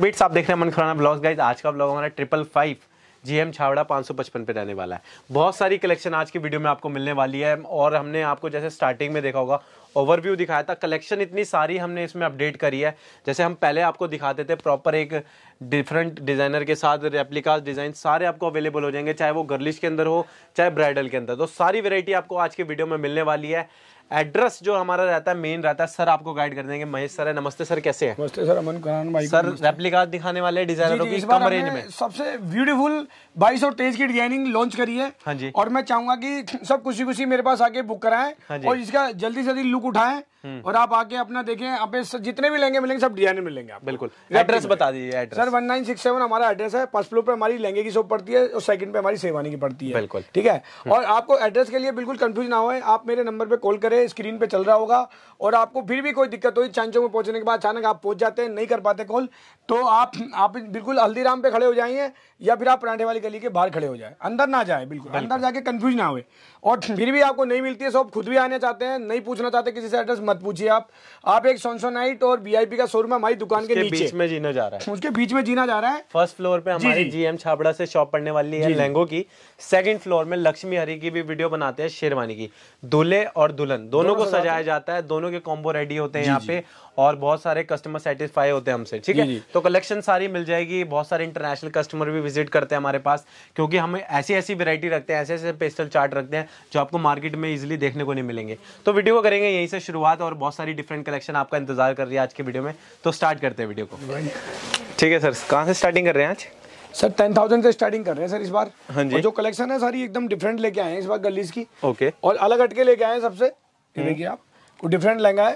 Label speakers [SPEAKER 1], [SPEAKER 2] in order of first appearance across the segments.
[SPEAKER 1] Beats आप देख रहे हैं मन खुराना ब्लॉग गाइज आज का ब्लॉग हमारा triple five G M Chhawra पाँच सौ पचपन पे रहने वाला है बहुत सारी कलेक्शन आज की वीडियो में आपको मिलने वाली है और हमने आपको जैसे स्टार्टिंग में देखा होगा ओवरव्यू दिखाया था कलेक्शन इतनी सारी हमने इसमें अपडेट करी है जैसे हम पहले आपको दिखाते थे प्रॉपर एक डिफरेंट डिज़ाइनर के साथ रेप्लिकास डिज़ाइन सारे आपको अवेलेबल हो जाएंगे चाहे वो गर्लिश के अंदर हो चाहे ब्राइडल के अंदर तो सारी वेरायटी आपको आज के वीडियो में मिलने वाली है एड्रेस जो हमारा रहता है मेन रहता है सर आपको गाइड कर देंगे महेश सर है नमस्ते सर कैसे हैं नमस्ते सर अमन करान भाई सर रेप्लिका दिखाने वाले डिजाइनरों की कम रेंज में
[SPEAKER 2] सबसे ब्यूटीफुल और तेईस की डिजाइनिंग लॉन्च करी है हाँ जी और मैं चाहूंगा कि सब खुशी खुशी मेरे पास आके बुक कराएं हाँ और इसका जल्दी से जल्दी लुक उठाएं हम्म। और आप आके अपना देखें आप जितने भी लेंगे मिलेंगे सब डिजाइनर मिलेंगे
[SPEAKER 1] बिल्कुल एड्रेस बता दीजिए address
[SPEAKER 2] sir one nine six seven हमारा एड्रेस है फर्स्ट फ्लोर पे हमारी लहंगे की शॉप पड़ती है और सेकंड पे हमारी सेवानी की पड़ती है बिल्कुल ठीक है और आपको एड्रेस के लिए बिल्कुल कंफ्यूज ना हो आप मेरे नंबर पे कॉल करें स्क्रीन पे चल रहा होगा और आपको फिर भी कोई दिक्कत हुई चांचों में पहुंचने के बाद अचानक आप पहुंच जाते हैं नहीं कर पाते कॉल तो आप आप बिल्कुल हल्दीराम पे खड़े हो जाइए या फिर आप पराठे वाली गली के बाहर खड़े हो जाए अंदर ना जाए बिल्कुल अंदर जाके कंफ्यूज ना हो और फिर भी आपको नहीं मिलती है सो खुद भी आने चाहते हैं नहीं पूछना चाहते किसी से एड्रेस मत पूछिए आप आप एक सोनसोनाइट और वीआईपी का शोरूम हमारी दुकान के नीचे
[SPEAKER 1] में जीने जा रहा है
[SPEAKER 2] उसके बीच में जीना जा रहा है
[SPEAKER 1] फर्स्ट फ्लोर पे हमारी जीएम छाबड़ा से शॉप पड़ने वाली है लहंगो की सेकंड फ्लोर में लक्ष्मी हरी की भी वीडियो बनाते हैं शेरवानी की दूल्हे और दुल्हन दोनों को सजाया जाता है दोनों के कॉम्बो रेडी होते हैं यहाँ पे और बहुत सारे कस्टमर सेटिस्फाई होते हैं हमसे ठीक है तो कलेक्शन सारी मिल जाएगी बहुत सारे इंटरनेशनल कस्टमर भी विजिट करते हैं हमारे पास क्योंकि हम ऐसी ऐसी वेरायटी रखते हैं ऐसे ऐसे पेस्टल चार्ट रखते हैं जो आपको मार्केट में इजिली देखने को नहीं मिलेंगे तो वीडियो को करेंगे यहीं से शुरुआत और बहुत सारी डिफरेंट कलेक्शन आपका इंतजार कर रही है आज के वीडियो में तो स्टार्ट करते हैं वीडियो को
[SPEAKER 2] ठीक है सर कहाँ से स्टार्टिंग कर रहे हैं आज सर टेन थाउजेंड से स्टार्टिंग कर रहे हैं सर इस बार हाँ जी जो कलेक्शन है सारी एकदम डिफरेंट लेके आए हैं इस बार गलीस की ओके और अलग हटके लेके आए हैं सबसे हम्म। देखिए आप कुछ डिफरेंट लहंगा है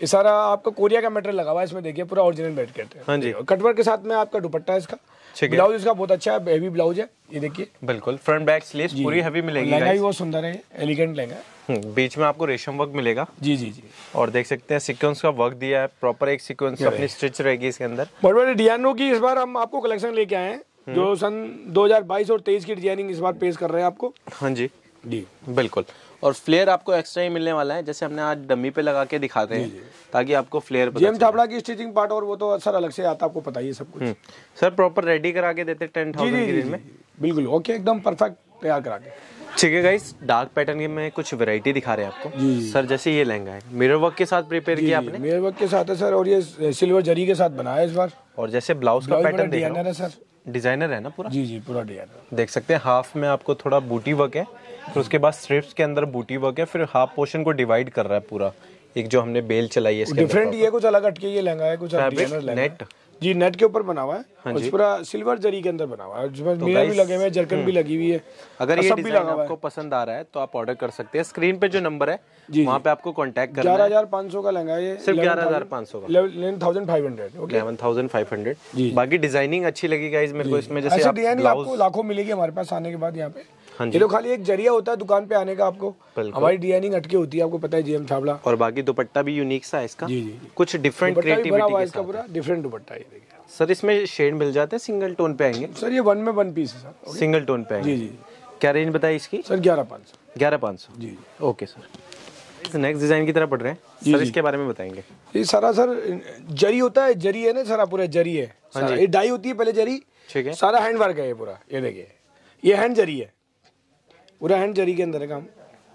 [SPEAKER 2] ये सारा आपका कोरिया का मेटेरियल लगा हुआ है इसमें देखिए पूरा ओरिजिनल बैठ के हाँ जी कटवर के साथ में आपका दुपट्टा है इसका ब्लाउज इसका बहुत अच्छा है हैवी ब्लाउज है ये देखिए
[SPEAKER 1] बिल्कुल फ्रंट बैक स्लीव पूरी हैवी मिलेगी लहंगा भी
[SPEAKER 2] बहुत सुंदर है एलिगेंट लहंगा
[SPEAKER 1] हम्म, बीच में आपको रेशम वर्क मिलेगा जी जी जी और देख सकते हैं सीक्वेंस का वर्क दिया है प्रॉपर एक सीक्वेंस अपनी स्टिच रहेगी इसके अंदर
[SPEAKER 2] बड़े बड़े डिजाइनों की इस बार हम आपको कलेक्शन लेके आए हैं जो हम्म। सन 2022 और 23 की
[SPEAKER 1] डिजाइनिंग इस बार पेश कर रहे हैं आपको हाँ जी जी बिल्कुल और फ्लेयर आपको एक्स्ट्रा ही मिलने वाला है जैसे हमने आज डमी पे लगा के दिखाते हैं ताकि आपको फ्लेयर जेम
[SPEAKER 2] छापड़ा की स्टिचिंग पार्ट और वो तो सर अलग से आता आपको पता ही सब कुछ हम्म। सर प्रॉपर रेडी करा के देते टेन थाउजेंड में बिल्कुल ओके एकदम परफेक्ट तैयार करा के
[SPEAKER 1] ठीक है गाइस डार्क पैटर्न की मैं कुछ वैरायटी दिखा रहे हैं आपको सर जैसे ये लहंगा है मिरर वर्क के साथ प्रिपेयर किया आपने
[SPEAKER 2] मिरर वर्क के साथ है सर और ये सिल्वर जरी के साथ बनाया
[SPEAKER 1] इस बार और जैसे ब्लाउज का पैटर्न डिजाइनर है सर डिजाइनर है ना पूरा जी जी पूरा डिजाइनर देख सकते हैं हाफ में आपको थोड़ा बूटी वर्क है फिर उसके बाद स्ट्रिप्स के अंदर बूटी वर्क है फिर हाफ पोर्शन को डिवाइड कर रहा है पूरा एक जो हमने बेल चलाई है डिफरेंट ये
[SPEAKER 2] कुछ अलग अटके ये लहंगा है कुछ नेट जी नेट के ऊपर बना हुआ है हाँ पूरा सिल्वर जरी के अंदर बना हुआ है उसमें तो भी लगे हुए जरकन भी हम्म। लगी हुई है
[SPEAKER 1] अगर ये भी लगा आपको पसंद आ रहा है तो आप ऑर्डर कर सकते हैं स्क्रीन पे जो नंबर है वहाँ पे आपको कॉन्टेक्ट करना ग्यारह हजार
[SPEAKER 2] पाँच सौ का लहंगा ये सिर्फ ग्यारह हजार पाँच सौ
[SPEAKER 1] eleven thousand five hundred eleven thousand five hundred बाकी डिजाइनिंग अच्छी लगी इसमें इसमें जैसे आपको
[SPEAKER 2] लाखों मिलेगी हमारे पास आने के बाद यहाँ पे
[SPEAKER 1] हाँ ये तो खाली एक
[SPEAKER 2] जरिया होता है दुकान पे आने का आपको हमारी डिजाइनिंग अटके होती है आपको पता है
[SPEAKER 1] जीएम छाबड़ा और बाकी दुपट्टा भी यूनिक सा है इसका जी जी कुछ डिफरेंट क्रिएटिविटी
[SPEAKER 2] पूरा डिफरेंट दुपट्टा
[SPEAKER 1] ये सर इसमें शेड मिल जाते हैं सिंगल टोन पे आएंगे सर ये वन में वन पीस है सर सिंगल टोन पे आएंगे जी जी क्या रेंज बताई इसकी सर ग्यारह पाँच सौ ग्यारह पाँच सौ जी ओके सर नेक्स्ट डिजाइन की तरफ पढ़ रहे हैं सर इसके बारे में बताएंगे
[SPEAKER 2] ये सारा सर जरी होता है जरी है ना सारा पूरा जरी है हाँ ये डाई होती है पहले जरी ठीक है सारा हैंड वर्क है ये पूरा ये देखिए ये हैंड जरी है पूरा हैंड जरी के अंदर है काम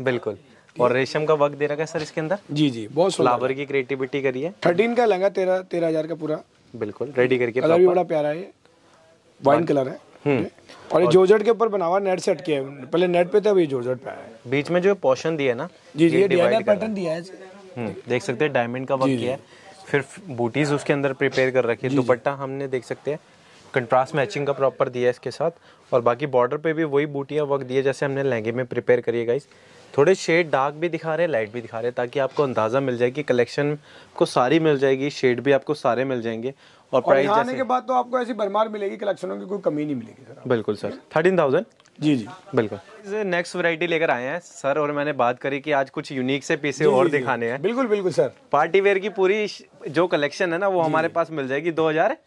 [SPEAKER 1] बिल्कुल और रेशम का वर्क दे रखा है सर इसके अंदर जी जी बहुत फ्लावर की क्रिएटिविटी करी है
[SPEAKER 2] थर्टीन का लहंगा तेरह तेरह हजार का पूरा
[SPEAKER 1] बिल्कुल रेडी करके कलर भी बड़ा प्यारा है वाइन कलर है हम्म। और ये जोजट
[SPEAKER 2] के ऊपर बना हुआ नेट सेट के पहले नेट पे था ये जोजट पे आया
[SPEAKER 1] बीच में जो पोर्शन दिया ना जी जी डिजाइनर पैटर्न दिया है हम्म, देख सकते हैं डायमंड का वर्क किया है फिर बूटीज उसके अंदर प्रिपेयर कर रखी है दुपट्टा हमने देख सकते हैं कंट्रास्ट मैचिंग का प्रॉपर दिया है इसके साथ और बाकी बॉर्डर पे भी वही बूटियाँ वक्त दिए जैसे हमने लहंगे में प्रिपेयर करिए गाइस थोड़े शेड डार्क भी दिखा रहे हैं लाइट भी दिखा रहे हैं ताकि आपको अंदाज़ा मिल जाए कि कलेक्शन को सारी मिल जाएगी शेड भी आपको सारे मिल जाएंगे और प्राइस आने के
[SPEAKER 2] बाद तो आपको ऐसी भरमार मिलेगी कलेक्शनों की कोई कमी नहीं मिलेगी
[SPEAKER 1] सर बिल्कुल सर थर्टीन थाउजेंड जी जी बिल्कुल नेक्स्ट वैरायटी लेकर आए हैं सर और मैंने बात करी कि आज कुछ यूनिक से पीसे और दिखाने हैं बिल्कुल बिल्कुल सर पार्टी वेयर की पूरी जो कलेक्शन है ना वो हमारे पास मिल जाएगी दो हजार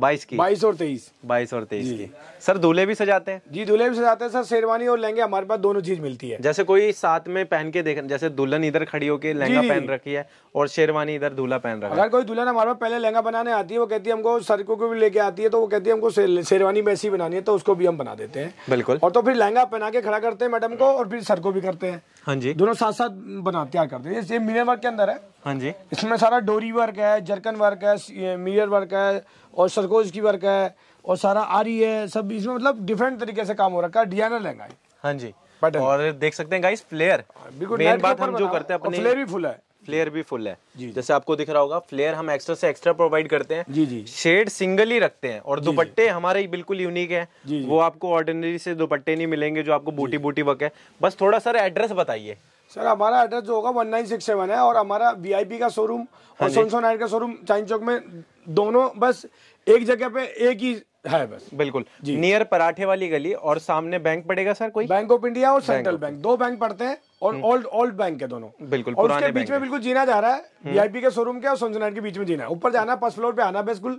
[SPEAKER 1] बाईस की बाईस और तेईस बाईस और तेईस की सर दूल्हे भी सजाते हैं जी दूल्हे भी सजाते हैं सर शेरवानी और लहंगे हमारे पास दोनों चीज मिलती है जैसे कोई साथ में पहन के देख जैसे दुल्हन इधर खड़ी होकर लहंगा पहन रखी है और शेरवानी इधर दूल्हा पहन रखा है अगर
[SPEAKER 2] कोई दुल्हन हमारे पास पहले लहंगा बनाने आती है वो कहती है हमको सर को भी लेके आती है तो वो कहती है हमको शेरवानी वैसी बनानी है तो उसको भी हम बना देते हैं बिल्कुल और तो फिर लहंगा पहना के खड़ा करते हैं मैडम को और फिर सर को भी करते हैं हाँ जी दोनों साथ साथ बना तैयार करते हैं ये मिरर वर्क के अंदर है हाँ जी इसमें सारा डोरी वर्क है जरकन वर्क है मिरर वर्क है और सरकोज की वर्क है और सारा आरी है सब इसमें मतलब डिफरेंट तरीके से काम हो रखा है डिजाइनर लहंगा
[SPEAKER 1] हाँ जी और देख सकते हैं गाइस फ्लेयर बिल्कुल बात हम जो करते हैं अपने फ्लेयर भी फुल है फ्लेयर भी फुल है जैसे आपको दिख रहा होगा फ्लेयर हम एक्स्ट्रा से एक्स्ट्रा प्रोवाइड करते हैं जी जी शेड सिंगल ही रखते हैं और दुपट्टे हमारे बिल्कुल यूनिक है वो आपको ऑर्डिनरी से दुपट्टे नहीं मिलेंगे जो आपको बूटी बूटी वक है बस थोड़ा सर एड्रेस बताइए
[SPEAKER 2] सर हमारा एड्रेस जो होगा वन नाइन सिक्स सेवन है और हमारा वीआईपी का शोरूम और सोनसो हाँ नाइन का शोरूम चाइन चौक में दोनों बस एक जगह पे एक ही
[SPEAKER 1] है बस बिल्कुल नियर पराठे वाली गली और सामने बैंक
[SPEAKER 2] पड़ेगा सर कोई बैंक ऑफ इंडिया और सेंट्रल बैंक दो बैंक पड़ते हैं और ओल्ड ओल्ड बैंक के दोनों बिल्कुल और उसके बीच में बिल्कुल जीना जा रहा है वीआईपी हम्म। के शोरूम के और सनसनाट के बीच में जीना है ऊपर जाना फर्स्ट फ्लोर पे आना बिल्कुल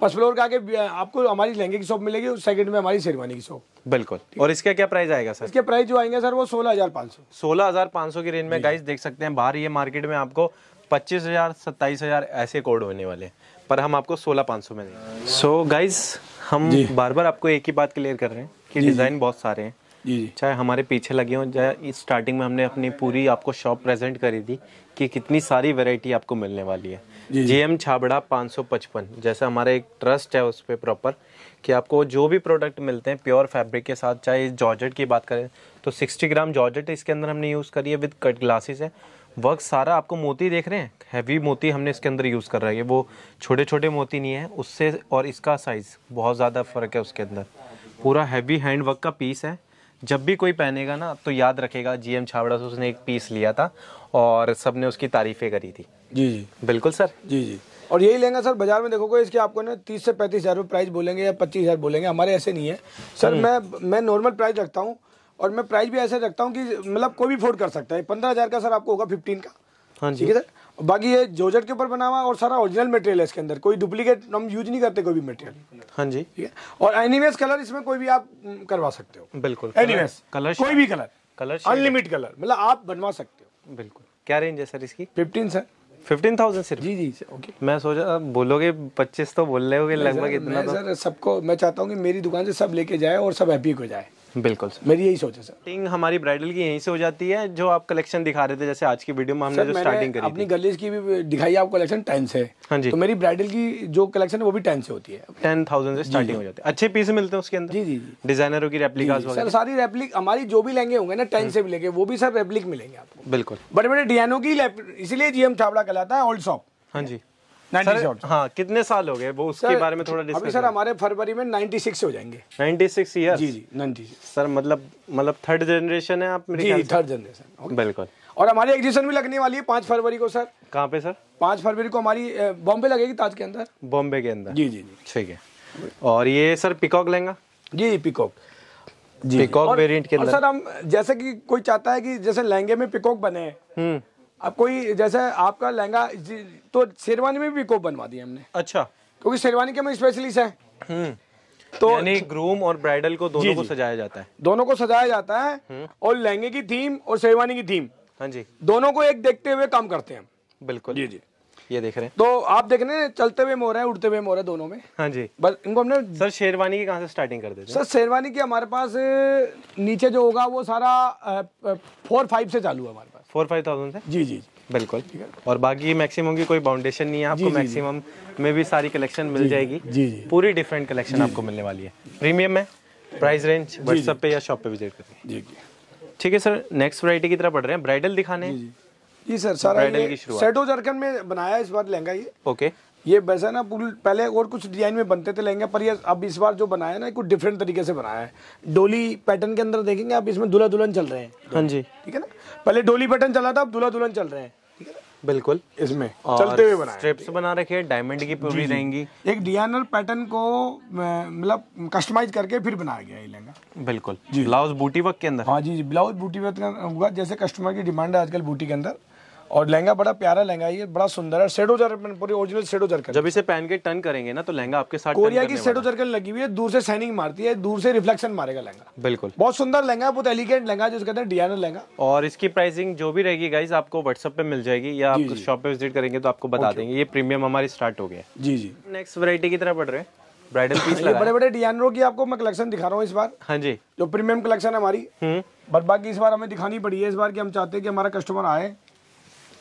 [SPEAKER 2] फर्स्ट फ्लोर का आगे आपको हमारी लहंगे की शॉप मिलेगी सेकंड में हमारी शेरवानी की शॉप
[SPEAKER 1] बिल्कुल और इसका क्या प्राइस आएगा सर इसके
[SPEAKER 2] प्राइस जो आएंगे सर वो सोलह हजार पाँच सौ
[SPEAKER 1] सोलह हजार पाँच सौ की रेंज में गाइस देख सकते हैं बाहर ये मार्केट में आपको पच्चीस हजार सत्ताईस हजार ऐसे कोड होने वाले पर हम आपको सोलह पाँच सौ में सो गाइज हम बार बार आपको एक ही बात क्लियर कर रहे हैं कि डिज़ाइन बहुत सारे हैं चाहे हमारे पीछे लगे हों चाहे स्टार्टिंग में हमने अपनी पूरी आपको शॉप प्रेजेंट करी थी कि कितनी सारी वैरायटी आपको मिलने वाली है जी एम छाबड़ा पाँच सौ पचपन जैसे हमारा एक ट्रस्ट है उस पर प्रॉपर कि आपको जो भी प्रोडक्ट मिलते हैं प्योर फैब्रिक के साथ चाहे जॉर्जेट की बात करें तो सिक्सटी ग्राम जॉर्जेट इसके अंदर हमने यूज़ करी है विद कट ग्लासेस है वर्क सारा आपको मोती देख रहे हैं हैवी मोती हमने इसके अंदर यूज़ कर रहा है वो छोटे छोटे मोती नहीं है उससे और इसका साइज़ बहुत ज़्यादा फ़र्क है उसके अंदर पूरा हैवी हैंड वर्क का पीस है जब भी कोई पहनेगा ना तो याद रखेगा जी एम छाबड़ा से उसने एक पीस लिया था और सब ने उसकी तारीफ़ें करी थी जी जी बिल्कुल सर जी जी
[SPEAKER 2] और यही लेंगे सर बाजार में देखोगे इसके आपको ना तीस से पैंतीस हज़ार रुपये प्राइस बोलेंगे या पच्चीस हज़ार बोलेंगे हमारे ऐसे नहीं है सर हम्म। मैं मैं नॉर्मल प्राइस रखता हूँ और मैं प्राइस भी ऐसे रखता हूँ कि मतलब कोई भी फोर्ड कर सकता है पंद्रह हज़ार का सर आपको होगा फिफ्टीन का हाँ जी ठीक है सर बाकी ये जोजट के ऊपर बना हुआ और सारा ओरिजिनल मटेरियल है इसके अंदर कोई डुप्लीकेट हम यूज नहीं करते कोई भी मटेरियल हाँ जी ठीक है और एनीवेज कलर इसमें कोई भी आप करवा सकते हो बिल्कुल
[SPEAKER 1] एनीवेज कलर कोई भी कलर कलर अनलिमिट कलर मतलब आप बनवा सकते हो बिल्कुल क्या रेंज है सर इसकी फिफ्टीन सर फिफ्टीन थाउजेंड सिर्फ जी जी सर ओके मैं सोचा बोलोगे पच्चीस तो बोल रहे हो लगभग इतना तो।
[SPEAKER 2] सर सबको मैं चाहता हूँ कि मेरी दुकान से सब लेके जाए और सब हैप्पी हो जाए बिल्कुल सर मेरी यही सोच है सर
[SPEAKER 1] टिंग हमारी ब्राइडल की यहीं से हो जाती है जो आप कलेक्शन दिखा रहे थे जैसे आज की वीडियो में हमने जो स्टार्टिंग करी अपनी गलीज
[SPEAKER 2] की भी दिखाई आप कलेक्शन टेन से हाँ जी तो मेरी ब्राइडल की जो कलेक्शन है वो भी टेन से होती है
[SPEAKER 1] टेन थाउजेंड से स्टार्टिंग हो जाती है अच्छे पीस मिलते हैं उसके अंदर जी जी डिजाइनरों की रेप्लिका सर
[SPEAKER 2] सारी रेप्लिक हमारी जो भी लेंगे होंगे ना टेन हम्म। से मिलेंगे वो भी सर रेप्लिक मिलेंगे
[SPEAKER 1] आपको बिल्कुल
[SPEAKER 2] बड़े बड़े डिजाइनों की इसीलिए एम छावड़ा कहलाता है ओल्ड शॉप
[SPEAKER 1] हाँ जी हाँ कितने साल हो गए वो
[SPEAKER 2] उसके सर, बारे में थोड़ा डिस्कस अभी सर हमारे फरवरी में 96 हो जाएंगे
[SPEAKER 1] 96 इयर्स जी जी 96 सर मतलब मतलब थर्ड जनरेशन है आप मेरे जी थर्ड जनरेशन बिल्कुल और हमारी एग्जीबिशन भी लगने वाली है पांच फरवरी को सर कहाँ पे सर पांच फरवरी को हमारी बॉम्बे लगेगी ताज के अंदर बॉम्बे के अंदर जी जी जी ठीक है और ये सर पिकॉक लेंगे जी पिकॉक जी पिकॉक वेरिएंट के अंदर सर हम
[SPEAKER 2] जैसे कि कोई चाहता है कि जैसे लहंगे में पिकॉक बने हम्म अब कोई जैसे आपका लहंगा तो शेरवानी में भी कोप बनवा दिया हमने
[SPEAKER 1] अच्छा क्योंकि शेरवानी के हम स्पेशलिस्ट हैं हम्म। तो यानी ग्रूम और ब्राइडल को दोनों जी, को सजाया जाता है दोनों
[SPEAKER 2] को सजाया जाता है हम्म। और लहंगे की थीम और शेरवानी की थीम हाँ जी दोनों को एक देखते हुए काम करते हैं
[SPEAKER 1] बिल्कुल जी जी ये देख रहे हैं
[SPEAKER 2] तो आप देख रहे हैं चलते हुए मोर है उड़ते हुए मोर है दोनों
[SPEAKER 1] में हाँ जी बस इनको हमने सर शेरवानी की कहाँ से स्टार्टिंग कर देते सर
[SPEAKER 2] शेरवानी की हमारे पास नीचे जो होगा वो सारा फोर फाइव से चालू है हमारे पास फोर फाइव थाउजेंड से जी जी
[SPEAKER 1] बिल्कुल और बाकी मैक्सिमम की कोई बाउंडेशन नहीं है आपको मैक्सिमम में भी सारी कलेक्शन मिल जाएगी जी जी पूरी डिफरेंट कलेक्शन आपको मिलने वाली है प्रीमियम है प्राइस रेंज व्हाट्सएप पे या शॉप पे विजिट करें जी जी ठीक है सर नेक्स्ट वरायटी की तरह पढ़ रहे हैं ब्राइडल दिखाने जी जी जी सर सारा ये सेट
[SPEAKER 2] हो जरकन में बनाया इस बार लहंगा ये
[SPEAKER 1] ओके ये वैसे ना पहले और कुछ
[SPEAKER 2] डिजाइन में बनते थे लहंगे पर ये अब इस बार जो बनाया ना कुछ डिफरेंट तरीके से बनाया है डोली पैटर्न के अंदर देखेंगे आप इसमें दूल्हा दुल्हन चल रहे हैं
[SPEAKER 1] हाँ जी ठीक है ना
[SPEAKER 2] पहले डोली पैटर्न चला था अब दुल्हा दुल्हन चल रहे हैं
[SPEAKER 1] बिल्कुल इसमें चलते हुए बना स्ट्रिप्स बना रखे हैं डायमंड की पूरी रहेंगी
[SPEAKER 2] एक डिजाइनर पैटर्न को मतलब कस्टमाइज करके फिर बनाया गया ये लहंगा
[SPEAKER 1] बिल्कुल ब्लाउज बूटी वर्क के अंदर हाँ जी ब्लाउज बूटी
[SPEAKER 2] वर्क हुआ जैसे कस्टमर की डिमांड है आजकल बूटी के अंदर और लहंगा बड़ा प्यारा लहंगा ये बड़ा सुंदर है सेडो जर्कन पूरी ओरिजिनल सेडो जर्कन जब
[SPEAKER 1] इसे पहन के टर्न करेंगे ना तो लहंगा आपके साथ कोरिया की सेडो
[SPEAKER 2] जर्कन लगी हुई है दूर से सैनिंग मारती है दूर से रिफ्लेक्शन मारेगा लहंगा बिल्कुल बहुत सुंदर लहंगा बहुत एलिगेंट लहंगा जिसके अंदर डियानर लहंगा
[SPEAKER 1] और इसकी प्राइसिंग जो भी रहेगी गाइज आपको व्हाट्सअप पे मिल जाएगी या आप शॉप पे विजिट करेंगे तो आपको बता देंगे ये प्रीमियम हमारी स्टार्ट हो गया जी जी नेक्स्ट वेरायटी की तरह बढ़ रहे हैं ब्राइडल पीस लगा बड़े
[SPEAKER 2] बड़े डिजाइनरों की आपको मैं कलेक्शन दिखा रहा हूँ इस बार
[SPEAKER 1] हाँ जी जो प्रीमियम कलेक्शन
[SPEAKER 2] है हमारी हम्म। बट बाकी इस बार हमें दिखानी पड़ी है इस बार कि हम चाहते हैं कि हमारा कस्टमर आए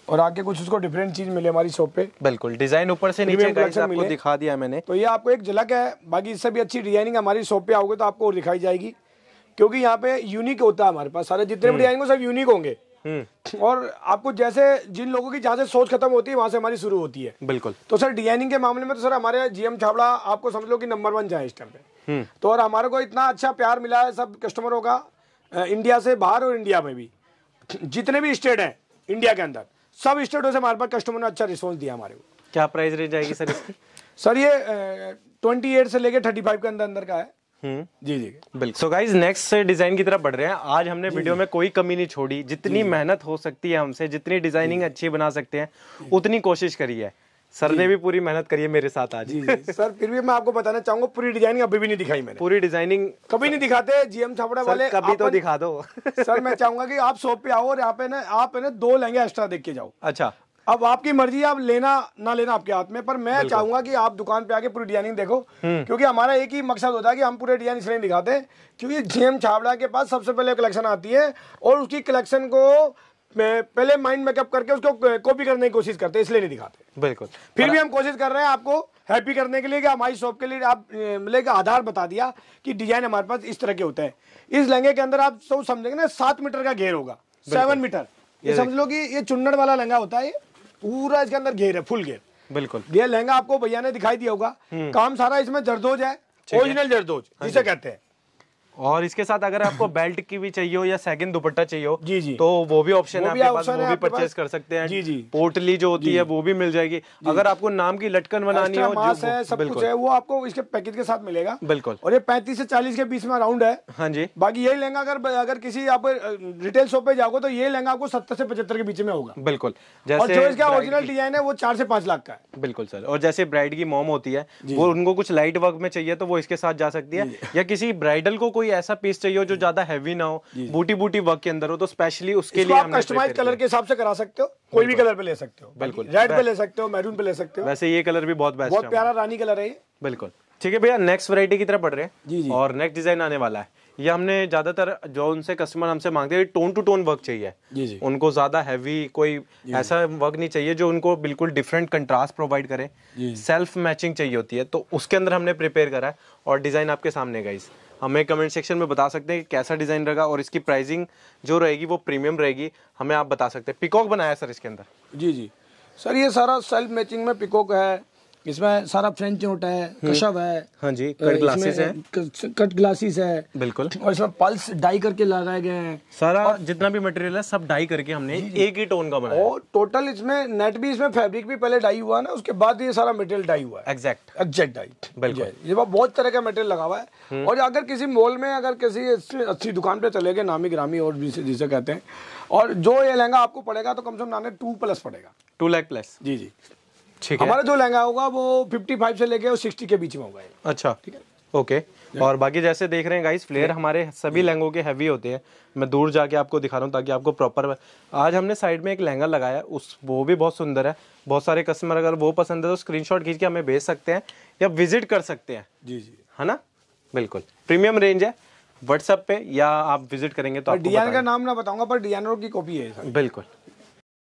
[SPEAKER 2] और आगे कुछ उसको डिफरेंट चीज मिले हमारी शॉप पे
[SPEAKER 1] बिल्कुल डिजाइन ऊपर से नीचे आपको दिखा दिया मैंने तो
[SPEAKER 2] ये आपको एक झलक है बाकी इससे भी अच्छी डिजाइनिंग हमारी शॉप पे आओगे तो आपको और दिखाई जाएगी क्योंकि यहाँ पे यूनिक होता है हमारे पास सारे जितने भी डिजाइन हम्म। सब यूनिक होंगे हम्म। और आपको जैसे जिन लोगों की जहाँ से सोच खत्म होती है वहाँ से हमारी शुरू होती है बिल्कुल तो सर डिजाइनिंग के मामले में तो सर हमारे जीएम छाबड़ा आपको समझ लो कि नंबर वन जाए इस टाइम पे हम्म। तो और हमारे को इतना अच्छा प्यार मिला है सब कस्टमरों का इंडिया से बाहर और इंडिया में भी जितने भी स्टेट हैं इंडिया के अंदर सब स्टेटों से हमारे पास कस्टमर ने अच्छा रिस्पॉन्स दिया हमारे को
[SPEAKER 1] क्या प्राइस रेंज आएगी सर इसकी सर ये
[SPEAKER 2] ट्वेंटी एट से लेके थर्टी फाइव के अंदर अंदर का है
[SPEAKER 1] हम्म। जी जी बिल्कुल सो गाइज नेक्स्ट डिजाइन की तरफ बढ़ रहे हैं आज हमने वीडियो में कोई कमी नहीं छोड़ी जितनी मेहनत हो सकती है हमसे जितनी डिजाइनिंग अच्छी बना सकते हैं उतनी कोशिश करी है सर ने भी पूरी मेहनत करी है मेरे साथ आज जी, जी
[SPEAKER 2] सर फिर भी मैं आपको बताना चाहूंगा पूरी डिजाइनिंग अभी भी नहीं दिखाई मैंने पूरी डिजाइनिंग कभी नहीं दिखाते जीएम छापड़ा वाले कभी तो दिखा दो सर मैं चाहूंगा कि आप शॉप पे आओ और यहाँ पे ना आप है ना दो लहंगे एक्स्ट्रा देख के जाओ अच्छा अब आपकी मर्जी आप लेना ना लेना आपके हाथ में पर मैं चाहूंगा कि आप दुकान पे आके पूरी डिजाइनिंग देखो हम्म। क्योंकि हमारा एक ही मकसद होता है कि हम पूरे डिजाइन इसलिए दिखाते क्योंकि जीएम छावड़ा के पास सबसे पहले कलेक्शन आती है और उसकी कलेक्शन को पहले माइंड मेकअप करके उसको कॉपी करने की कोशिश करते हैं इसलिए नहीं दिखाते बिल्कुल फिर भी हम कोशिश कर रहे हैं आपको हैप्पी करने के लिए कि हमारी शॉप के लिए आप मतलब आधार बता दिया कि डिजाइन हमारे पास इस तरह के होते हैं इस लहंगे के अंदर आप सब समझेंगे ना सात मीटर का घेर होगा सेवन मीटर ये समझ लो कि ये चुन्नड़ वाला लहंगा होता है पूरा इसके अंदर घेर है फुल घेर बिल्कुल ये लहंगा आपको भैया ने दिखाई दिया होगा हम्म। काम सारा इसमें जरदोज है ओरिजिनल जरदोज हाँ जिसे कहते हैं
[SPEAKER 1] और इसके साथ अगर आपको बेल्ट की भी चाहिए हो या सेकंड दुपट्टा चाहिए हो जी जी तो वो भी ऑप्शन है आपके पास वो भी परचेज कर सकते हैं जी जी पोर्टली जो होती है वो भी मिल जाएगी अगर आपको नाम की लटकन बनानी हो है सब कुछ है वो
[SPEAKER 2] आपको इसके पैकेज के साथ मिलेगा बिल्कुल और ये पैंतीस से चालीस के बीच में राउंड है हाँ जी बाकी यही लहंगा अगर अगर किसी आप रिटेल शॉप पे जाओगे तो ये लहंगा आपको सत्तर से पचहत्तर के बीच में होगा
[SPEAKER 1] बिल्कुल जैसे ओरिजिनल
[SPEAKER 2] डिजाइन है वो चार से पांच लाख का है
[SPEAKER 1] बिल्कुल सर और जैसे ब्राइड की मोम होती है वो उनको कुछ लाइट वर्क में चाहिए तो वो इसके साथ जा सकती है या किसी ब्राइडल को कोई ऐसा पीस चाहिए हो जो ज्यादा हैवी ना हो बूटी बूटी वर्क के अंदर हो तो स्पेशली उसके लिए आप कस्टमाइज कलर
[SPEAKER 2] के हिसाब से करा सकते हो कोई भी कलर
[SPEAKER 1] पे ले सकते हो बिल्कुल रेड पे ले
[SPEAKER 2] सकते हो मैरून पे ले सकते हो
[SPEAKER 1] वैसे ये कलर भी बहुत बेस्ट बहुत
[SPEAKER 2] प्यारा रानी कलर है
[SPEAKER 1] बिल्कुल ठीक है भैया नेक्स्ट वैरायटी की तरफ बढ़ रहे हैं जी जी और नेक्स्ट डिजाइन आने वाला है ये हमने ज्यादातर जो उनसे कस्टमर हमसे मांगते हैं टोन टू टोन वर्क चाहिए जी जी। उनको ज्यादा हैवी कोई ऐसा वर्क नहीं चाहिए जो उनको बिल्कुल डिफरेंट कंट्रास्ट प्रोवाइड करे सेल्फ मैचिंग चाहिए होती है तो उसके अंदर हमने प्रिपेयर करा है और डिजाइन आपके सामने गई हमें कमेंट सेक्शन में बता सकते हैं कि कैसा डिज़ाइन रहेगा और इसकी प्राइसिंग जो रहेगी वो प्रीमियम रहेगी हमें आप बता सकते हैं पिकॉक बनाया सर इसके अंदर जी जी सर ये सारा
[SPEAKER 2] सेल्फ मैचिंग में पिकॉक है इसमें सारा फ्रेंच नोट है हम्म। कशव है हाँ जी कट ग्लासेस है कट ग्लासेस है बिल्कुल और इसमें पल्स डाई करके लगाए गए हैं
[SPEAKER 1] सारा और, जितना भी मटेरियल है सब डाई करके हमने एक ही टोन का बनाया और टोटल
[SPEAKER 2] इसमें नेट भी इसमें फैब्रिक भी पहले डाई हुआ ना उसके बाद ये सारा मटेरियल डाई हुआ है एग्जैक्ट एग्जैक्ट डाई बिल्कुल ये बहुत तरह का मटेरियल लगा हुआ है हम्म। और अगर किसी मॉल में अगर किसी अच्छी दुकान पे चले गए नामी ग्रामी और जिसे कहते हैं और जो ये लहंगा आपको पड़ेगा तो कम से कम नाने टू प्लस
[SPEAKER 1] पड़ेगा टू लाख प्लस जी जी ठीक है हमारा जो
[SPEAKER 2] लहंगा होगा वो 55 से लेके 60 के
[SPEAKER 1] बीच में होगा अच्छा ठीक है ओके और बाकी जैसे देख रहे हैं गाइस फ्लेयर हमारे सभी लहंगों के हैवी होते हैं मैं दूर जाके आपको दिखा रहा हूँ ताकि आपको प्रॉपर आज हमने साइड में एक लहंगा लगाया उस वो भी बहुत सुंदर है बहुत सारे कस्टमर अगर वो पसंद है तो स्क्रीनशॉट खींच के हमें भेज सकते हैं या विजिट कर सकते हैं जी जी है ना बिल्कुल प्रीमियम रेंज है व्हाट्सएप पे या आप विजिट करेंगे तो डीएन का
[SPEAKER 2] नाम ना बताऊंगा पर डीएनओ की कॉपी है
[SPEAKER 1] बिल्कुल